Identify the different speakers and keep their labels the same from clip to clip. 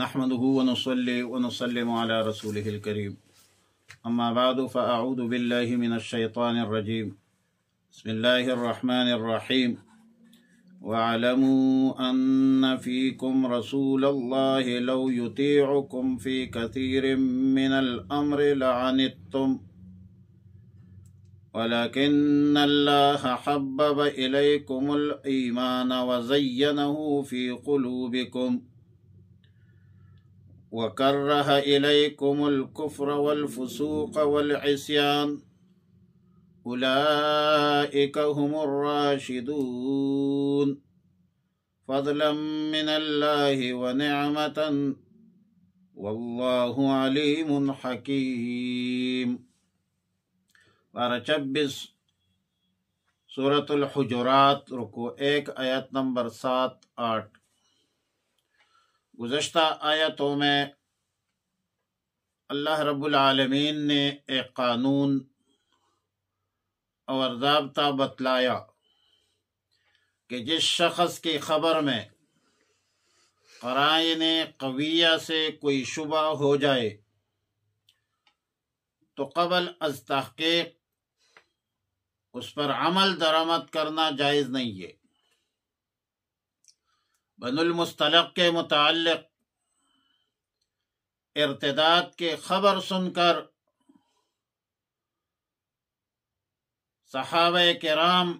Speaker 1: نحمده ونصلي ونسلم على رسوله الكريم أما بعد فأعوذ بالله من الشيطان الرجيم بسم الله الرحمن الرحيم واعلموا أن فيكم رسول الله لو يطيعكم في كثير من الأمر لعنتم ولكن الله حبب إليكم الإيمان وزينه في قلوبكم ۖ وكره إليكم الكفر والفسوق والعصيان أولئك هم الراشدون فضلا من الله ونعمة والله عليم حكيم بارچبس سورة الحجرات رکو ایک آيات نمبر سات آٹھ گزشتہ آیتوں میں اللہ رب العالمین نے ایک قانون اور ضابطہ بتلایا کہ جس شخص کی خبر میں قرائن قویہ سے کوئی شبہ ہو جائے تو قبل از تحقیق اس پر عمل درآمد کرنا جائز نہیں ہے بن المستلق کے متعلق ارتداد کے خبر سن کر صحابہ کرام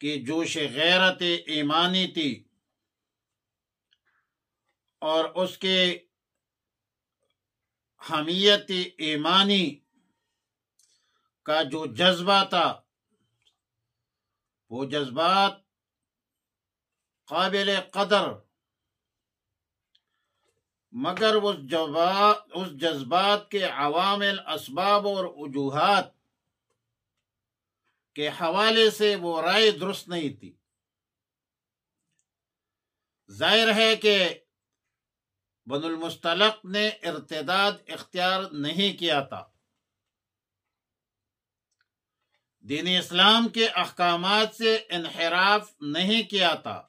Speaker 1: کی جوش غیرت ایمانی تھی اور اس کے حمیت ایمانی کا جو جذبہ تھا وہ جذبات قابل قدر مگر اس جذبات کے عوامل اسباب اور وجوہات کے حوالے سے وہ رائے درست نہیں تھی ظاہر ہے کہ بن المستلق نے ارتداد اختیار نہیں کیا تھا دین اسلام کے احکامات سے انحراف نہیں کیا تھا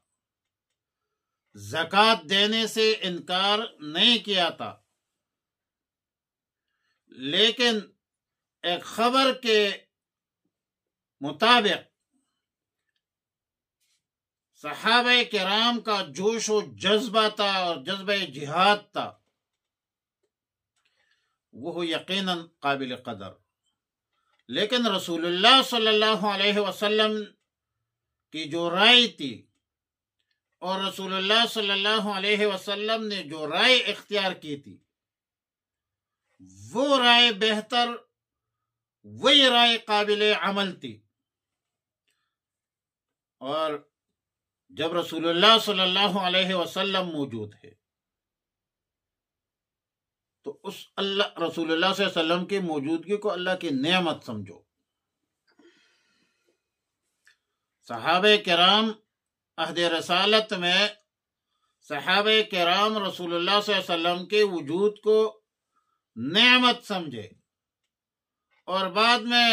Speaker 1: زکات دینے سے انکار نہیں کیا تھا لیکن ایک خبر کے مطابق صحابہ کرام کا جوش و جذبہ تھا اور جذبہ جہاد تھا وہ یقیناً قابل قدر لیکن رسول اللہ صلی اللہ علیہ وسلم کی جو رائے تھی اور رسول اللہ صلی اللہ علیہ وسلم نے جو رائے اختیار کی تھی وہ رائے بہتر وہی رائے قابل عمل تھی اور جب رسول اللہ صلی اللہ علیہ وسلم موجود ہے تو اس اللہ رسول اللہ صلی اللہ علیہ وسلم کی موجودگی کو اللہ کی نعمت سمجھو صحابہ کرام عہد رسالت میں صحابہ کرام رسول اللہ صلی اللہ علیہ وسلم کے وجود کو نعمت سمجھے اور بعد میں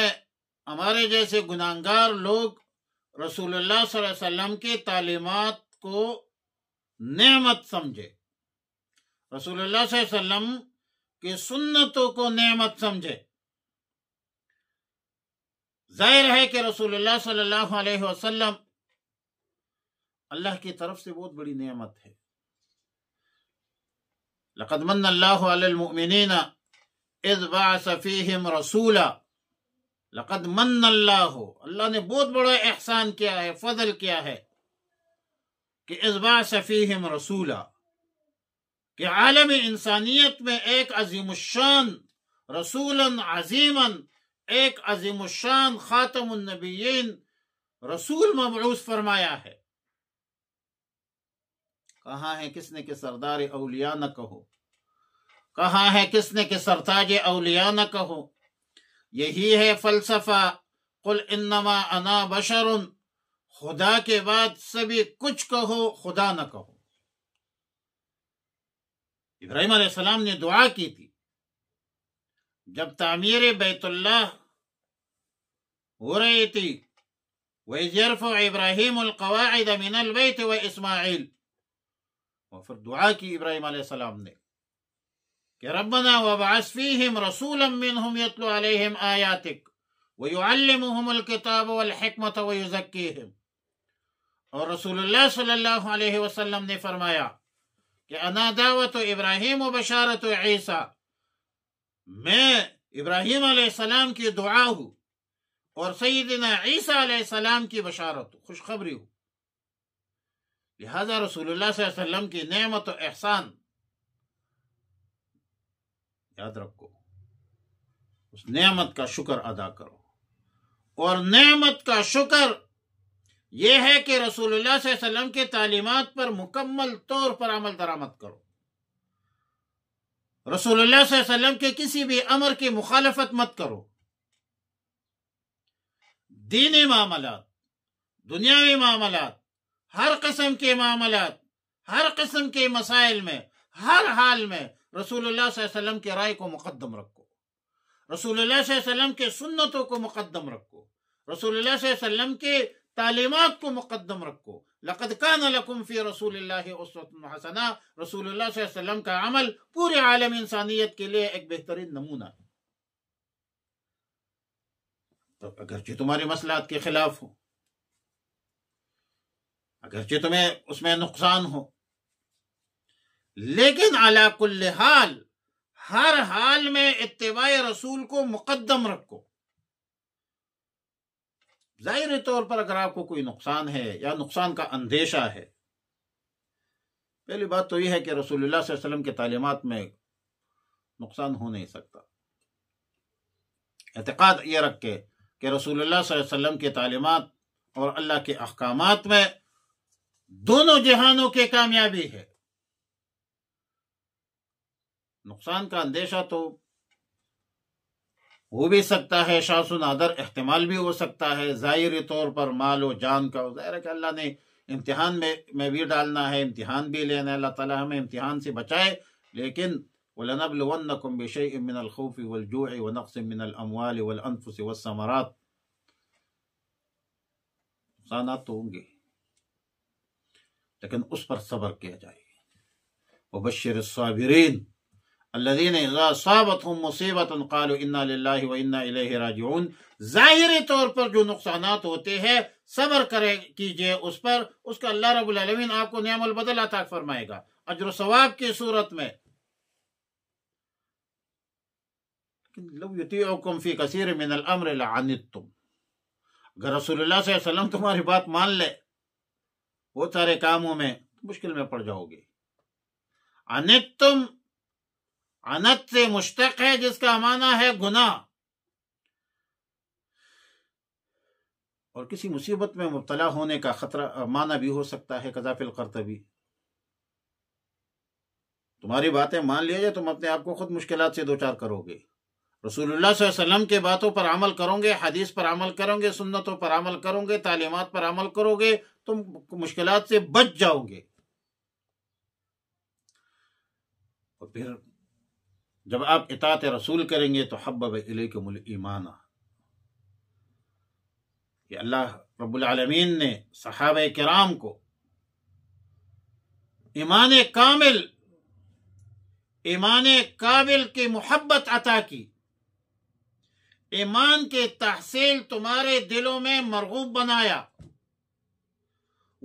Speaker 1: ہمارے جیسے گناہ گار لوگ رسول اللہ صلی اللہ علیہ وسلم کے تعلیمات کو نعمت سمجھے رسول اللہ صلی اللہ علیہ وسلم کی سنتوں کو نعمت سمجھے ظاہر ہے کہ رسول اللہ صلی اللہ علیہ وسلم اللہ کی طرف سے بہت بڑی نعمت ہے لقد من اللہ علی المؤمنین اذ بعث فیہم رسولا لقد من اللہ اللہ نے بہت بڑا احسان کیا ہے فضل کیا ہے کہ اذ بعث فیہم رسولا کہ عالم انسانیت میں ایک عظیم الشان رسولا عظیما ایک عظیم الشان خاتم النبیین رسول مبعوث فرمایا ہے کہاں ہے کس نے کہ سردار اولیاء نہ کہو کہاں ہے کس نے کہ سرتاج اولیاء نہ کہو یہی ہے فلسفہ قل انما انا بشر خدا کے بعد سبھی کچھ کہو کہو خدا نہ ابراہیم علیہ السلام نے دعا کی تھی جب تعمیر بیت اللہ ہو رہی تھی وَإِذْ وہ ضرف الْقَوَاعِدَ مِنَ الْبَيْتِ اسماعیل और फिर दुआ की इब्राहिम आसमाम ने कि रबना वबास फीहिम रसूलम मिनहुम यतलु अलैहिम आयातिक वयुअल्लिमुहुम अलकिताब वल हिकमत वयुज़क्कीहिम और रसूलुल्लाह सल्लल्लाहु अलैहि वसल्लम ने फरमाया कि अना दावत इब्राहिम व बशारत ईसा मैं इब्राहिम आसमाम की दुआ हूँ और सईदना ईसा आसमाम की बशारत खुशखबरी हूँ لہذا رسول اللہ صلی اللہ علیہ وسلم کی نعمت و احسان یاد رکھو اس نعمت کا شکر ادا کرو اور نعمت کا شکر یہ ہے کہ رسول اللہ صلی اللہ علیہ وسلم کی تعلیمات پر مکمل طور پر عمل درآمد کرو رسول اللہ صلی اللہ علیہ وسلم کے کسی بھی امر کی مخالفت مت کرو دینی معاملات دنیاوی معاملات ہر قسم کے معاملات ہر قسم کے مسائل میں ہر حال میں رسول اللہ صلی اللہ علیہ وسلم کے رائے کو مقدم رکھو رسول اللہ صلی اللہ علیہ وسلم کے سنتوں کو مقدم رکھو رسول اللہ صلی اللہ علیہ وسلم کے تعلیمات کو مقدم رکھو لقد کان لکم فی رسول اللہ وسود الحسنہ رسول اللہ علیہ وسلم کا عمل پورے عالم انسانیت کے لیے ایک بہترین نمونہ ہے اگرچہ تمہارے مسئلات کے خلاف ہو اگرچہ تمہیں اس میں نقصان ہو لیکن کل حال ہر حال میں اتباع رسول کو مقدم رکھو ظاہر طور پر اگر آپ کو کوئی نقصان ہے یا نقصان کا اندیشہ ہے پہلی بات تو یہ ہے کہ رسول اللہ صلی اللہ علیہ وسلم کے تعلیمات میں نقصان ہو نہیں سکتا اعتقاد یہ رکھ کے کہ رسول اللہ صلی اللہ علیہ وسلم کے تعلیمات اور اللہ کے احکامات میں دونوں جہانوں کے کامیابی ہے نقصان کا اندیشہ تو ہو بھی سکتا ہے شاس و نادر احتمال بھی ہو سکتا ہے ظاہری طور پر مال و جان کا ظاہر کہ اللہ نے امتحان میں میں بھی ڈالنا ہے امتحان بھی لینا ہے اللہ تعالیٰ ہمیں امتحان سے بچائے لیکن وَلَنَبْلُوَنَّكُمْ بِشَيْءٍ مِّنَ امن وَالْجُوعِ ولجو مِّنَ الْأَمْوَالِ وَالْأَنفُسِ وَالسَّمَرَاتِ نقصانات تو ہوں گے لیکن اس پر صبر کیا جائے وبشر الصابرین الذين اذا صابتهم مصیبت قالوا انا للہ و انا الیہ راجعون ظاہری طور پر جو نقصانات ہوتے ہیں صبر کرے کیجئے اس پر اس کا اللہ رب العالمین آپ کو نعم البدل عطا فرمائے گا اجر و ثواب کی صورت میں لو یتیعکم فی کثیر من الامر لعنتم اگر رسول اللہ صلی اللہ علیہ وسلم تمہاری بات مان لے بہت سارے کاموں میں مشکل میں پڑ جاؤ گے انت تم انت سے مشتق ہے جس کا معنی ہے گناہ اور کسی مصیبت میں مبتلا ہونے کا خطرہ معنی بھی ہو سکتا ہے قذاف القرطبی تمہاری باتیں مان جائے تم اپنے آپ کو خود مشکلات سے دو چار کرو گے رسول اللہ صلی اللہ علیہ وسلم کے باتوں پر عمل کرو گے حدیث پر عمل کرو گے سنتوں پر عمل کرو گے تعلیمات پر عمل کرو گے تم مشکلات سے بچ جاؤ گے اور پھر جب آپ اطاعت رسول کریں گے تو حب الیکم الایمان مل اللہ رب العالمین نے صحابہ کرام کو ایمان کامل ایمان قابل کی محبت عطا کی ایمان کے تحصیل تمہارے دلوں میں مرغوب بنایا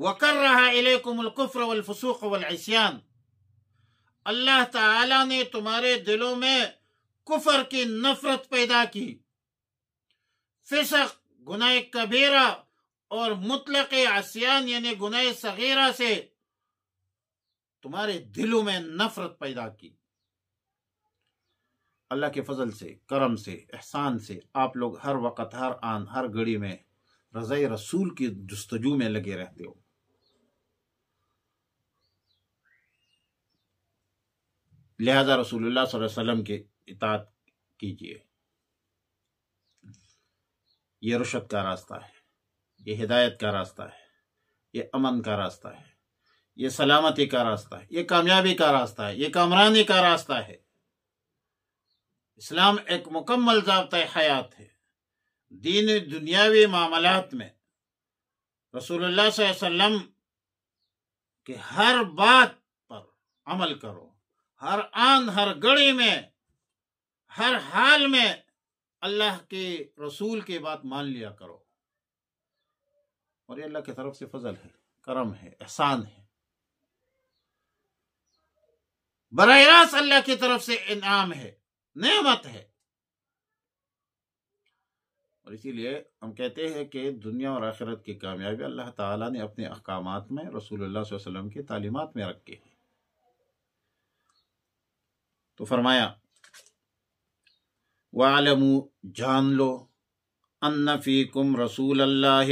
Speaker 1: وکر رہا علیکم القفر والفسوق والعصیان اللہ تعالی نے تمہارے دلوں میں کفر کی نفرت پیدا کی فسق گناہ کبیرہ اور مطلق عصیان یعنی گناہ صغیرہ سے تمہارے دلوں میں نفرت پیدا کی اللہ کے فضل سے کرم سے احسان سے آپ لوگ ہر وقت ہر آن ہر گڑی میں رضا رسول کی جستجو میں لگے رہتے ہو لہذا رسول اللہ صلی اللہ علیہ وسلم کے اطاعت کیجئے یہ رشت کا راستہ ہے یہ ہدایت کا راستہ ہے یہ امن کا راستہ ہے یہ سلامتی کا راستہ ہے یہ کامیابی کا راستہ ہے یہ کامرانی کا راستہ ہے اسلام ایک مکمل ضابطۂ حیات ہے دین دنیاوی معاملات میں رسول اللہ صلی اللہ علیہ وسلم کہ ہر بات پر عمل کرو ہر آن ہر گڑی میں ہر حال میں اللہ کے رسول کے بات مان لیا کرو اور یہ اللہ کی طرف سے فضل ہے کرم ہے احسان ہے براہ راست اللہ کی طرف سے انعام ہے نعمت ہے اور اسی لیے ہم کہتے ہیں کہ دنیا اور آخرت کی کامیابی اللہ تعالیٰ نے اپنے احکامات میں رسول اللہ صلی اللہ علیہ وسلم کی تعلیمات میں رکھے ہے تو فرمایا وَعَلَمُوا جان لو ان فی رسول اللہ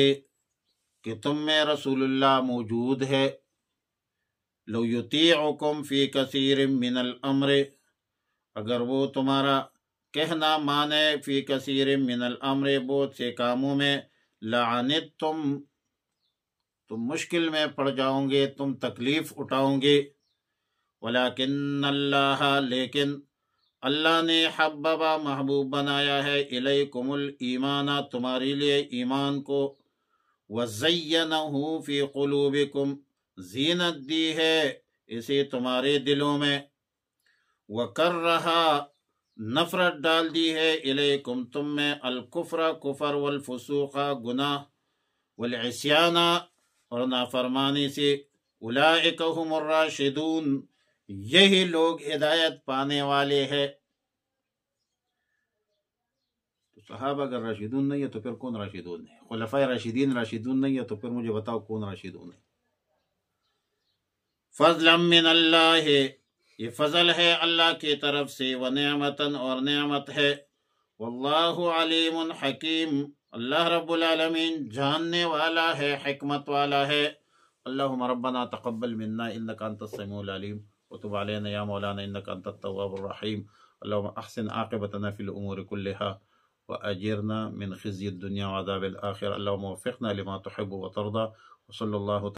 Speaker 1: کہ تم میں رسول اللہ موجود ہے لو اوکم فی کثیر من الْأَمْرِ اگر وہ تمہارا کہنا مانے فی کثیر من الامر بہت سے کاموں میں لعنت تم تم مشکل میں پڑ جاؤ گے تم تکلیف اٹھاؤں گے ولاکن اللہ لیکن اللہ نے حببا محبوب بنایا ہے الیکم الایمان تمہاری تمہارے لیے ایمان کو وزینہو فی قلوبکم زینت دی ہے اسے تمہارے دلوں میں وہ کر رہا نفرت ڈال دی ہے الیکم تم میں الکفر کفر والفسوق گناہ والعسیانہ اور نافرمانی سے الا الراشدون یہی لوگ ہدایت پانے والے ہیں صحابہ اگر راشدون نہیں ہے تو پھر کون راشدون ہے غلفۂ راشدین راشدون نہیں ہے تو پھر مجھے بتاؤ کون راشدون ہے فضلا من اللہ یہ فضل ہے اللہ کی طرف سے و نعمتن اور نعمت ہے واللہ علیم حکیم اللہ رب العالمین جاننے والا ہے حکمت والا ہے اللہم ربنا تقبل منا انکا انت السمیع العلیم وتب علينا يا مولانا إنك أنت التواب الرحيم اللهم أحسن عاقبتنا في الأمور كلها وأجرنا من خزي الدنيا وعذاب الآخرة اللهم وفقنا لما تحب وترضى وصلى الله